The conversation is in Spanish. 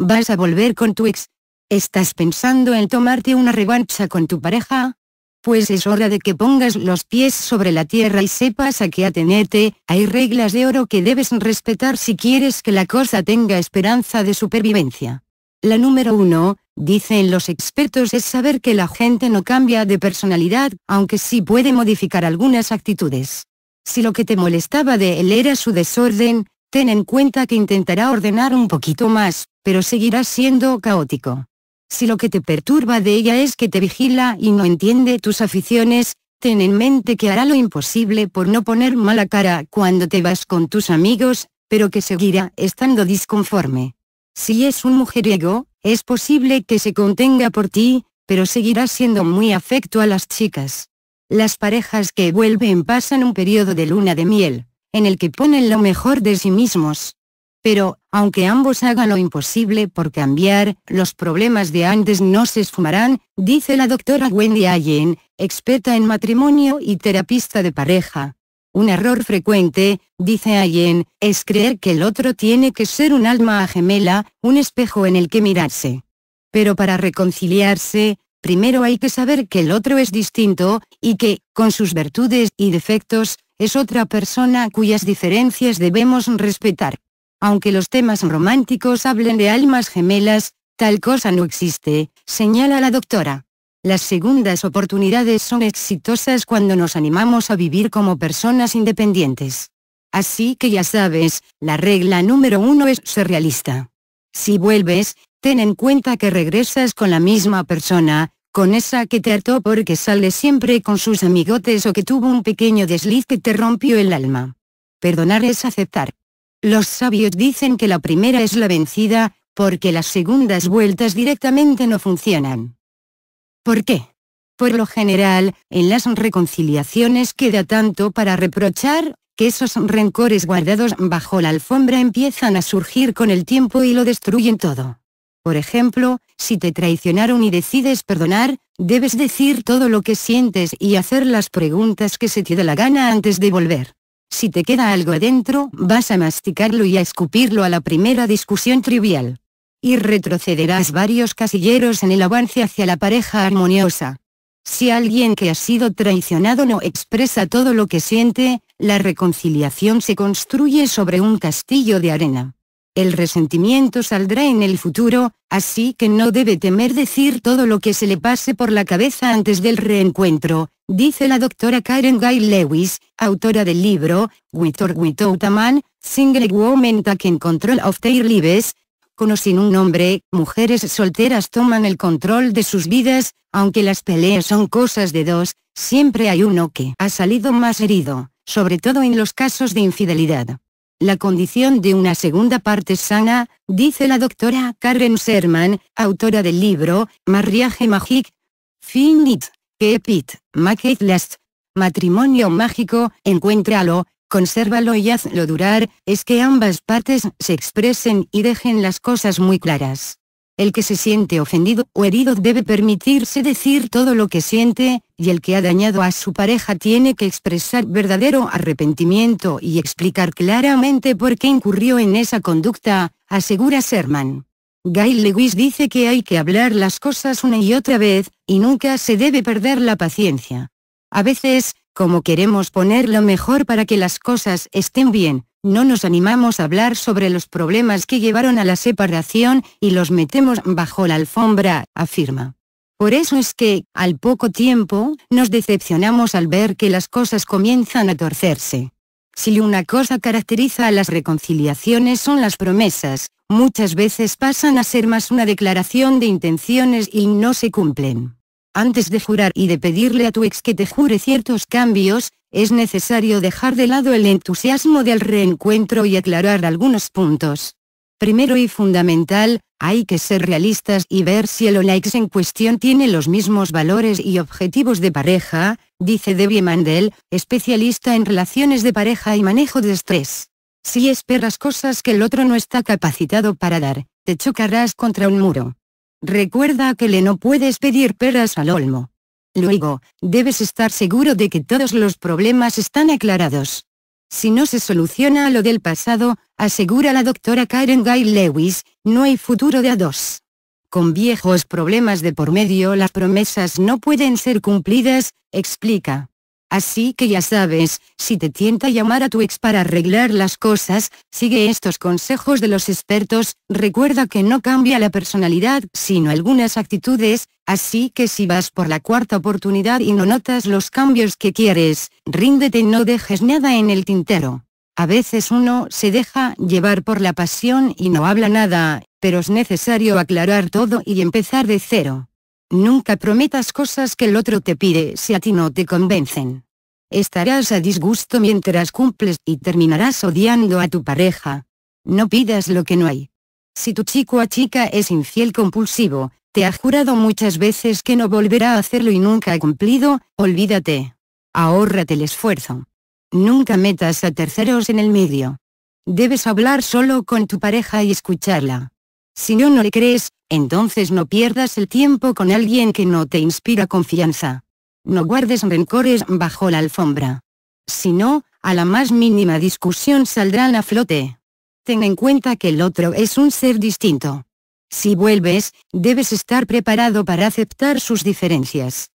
¿Vas a volver con tu ex? ¿Estás pensando en tomarte una revancha con tu pareja? Pues es hora de que pongas los pies sobre la tierra y sepas a qué atenerte, hay reglas de oro que debes respetar si quieres que la cosa tenga esperanza de supervivencia. La número uno, dicen los expertos, es saber que la gente no cambia de personalidad, aunque sí puede modificar algunas actitudes. Si lo que te molestaba de él era su desorden, ten en cuenta que intentará ordenar un poquito más, pero seguirá siendo caótico. Si lo que te perturba de ella es que te vigila y no entiende tus aficiones, ten en mente que hará lo imposible por no poner mala cara cuando te vas con tus amigos, pero que seguirá estando disconforme. Si es un mujeriego, es posible que se contenga por ti, pero seguirá siendo muy afecto a las chicas. Las parejas que vuelven pasan un periodo de luna de miel, en el que ponen lo mejor de sí mismos. Pero, aunque ambos hagan lo imposible por cambiar, los problemas de antes no se esfumarán, dice la doctora Wendy Allen, experta en matrimonio y terapista de pareja. Un error frecuente, dice Allen, es creer que el otro tiene que ser un alma gemela, un espejo en el que mirarse. Pero para reconciliarse, primero hay que saber que el otro es distinto, y que, con sus virtudes y defectos, es otra persona cuyas diferencias debemos respetar. Aunque los temas románticos hablen de almas gemelas, tal cosa no existe, señala la doctora. Las segundas oportunidades son exitosas cuando nos animamos a vivir como personas independientes. Así que ya sabes, la regla número uno es ser realista. Si vuelves, ten en cuenta que regresas con la misma persona, con esa que te hartó porque sale siempre con sus amigotes o que tuvo un pequeño desliz que te rompió el alma. Perdonar es aceptar. Los sabios dicen que la primera es la vencida, porque las segundas vueltas directamente no funcionan. ¿Por qué? Por lo general, en las reconciliaciones queda tanto para reprochar, que esos rencores guardados bajo la alfombra empiezan a surgir con el tiempo y lo destruyen todo. Por ejemplo, si te traicionaron y decides perdonar, debes decir todo lo que sientes y hacer las preguntas que se te da la gana antes de volver. Si te queda algo adentro, vas a masticarlo y a escupirlo a la primera discusión trivial. Y retrocederás varios casilleros en el avance hacia la pareja armoniosa. Si alguien que ha sido traicionado no expresa todo lo que siente, la reconciliación se construye sobre un castillo de arena. El resentimiento saldrá en el futuro, así que no debe temer decir todo lo que se le pase por la cabeza antes del reencuentro, dice la doctora Karen Guy Lewis, autora del libro, With or Without a Man, Single Woman Taking Control of Their Lives, con o sin un hombre, mujeres solteras toman el control de sus vidas, aunque las peleas son cosas de dos, siempre hay uno que ha salido más herido, sobre todo en los casos de infidelidad la condición de una segunda parte sana, dice la doctora Karen Sherman, autora del libro, Marriage Magic. Finit, que pit, make last. Matrimonio mágico, encuéntralo, consérvalo y hazlo durar, es que ambas partes se expresen y dejen las cosas muy claras. El que se siente ofendido o herido debe permitirse decir todo lo que siente, y el que ha dañado a su pareja tiene que expresar verdadero arrepentimiento y explicar claramente por qué incurrió en esa conducta, asegura Sherman. Gail Lewis dice que hay que hablar las cosas una y otra vez, y nunca se debe perder la paciencia. A veces, como queremos poner lo mejor para que las cosas estén bien, no nos animamos a hablar sobre los problemas que llevaron a la separación, y los metemos bajo la alfombra, afirma. Por eso es que, al poco tiempo, nos decepcionamos al ver que las cosas comienzan a torcerse. Si una cosa caracteriza a las reconciliaciones son las promesas, muchas veces pasan a ser más una declaración de intenciones y no se cumplen. Antes de jurar y de pedirle a tu ex que te jure ciertos cambios, es necesario dejar de lado el entusiasmo del reencuentro y aclarar algunos puntos. Primero y fundamental, hay que ser realistas y ver si el o en cuestión tiene los mismos valores y objetivos de pareja, dice Debbie Mandel, especialista en relaciones de pareja y manejo de estrés. Si esperas cosas que el otro no está capacitado para dar, te chocarás contra un muro. Recuerda que le no puedes pedir peras al olmo. Luego, debes estar seguro de que todos los problemas están aclarados. Si no se soluciona lo del pasado, asegura la doctora Karen gay Lewis, no hay futuro de a dos. Con viejos problemas de por medio las promesas no pueden ser cumplidas, explica. Así que ya sabes, si te tienta llamar a tu ex para arreglar las cosas, sigue estos consejos de los expertos, recuerda que no cambia la personalidad sino algunas actitudes, así que si vas por la cuarta oportunidad y no notas los cambios que quieres, ríndete y no dejes nada en el tintero. A veces uno se deja llevar por la pasión y no habla nada, pero es necesario aclarar todo y empezar de cero. Nunca prometas cosas que el otro te pide si a ti no te convencen. Estarás a disgusto mientras cumples y terminarás odiando a tu pareja. No pidas lo que no hay. Si tu chico o chica es infiel compulsivo, te ha jurado muchas veces que no volverá a hacerlo y nunca ha cumplido, olvídate. Ahórrate el esfuerzo. Nunca metas a terceros en el medio. Debes hablar solo con tu pareja y escucharla. Si no no le crees, entonces no pierdas el tiempo con alguien que no te inspira confianza. No guardes rencores bajo la alfombra. Si no, a la más mínima discusión saldrán a flote. Ten en cuenta que el otro es un ser distinto. Si vuelves, debes estar preparado para aceptar sus diferencias.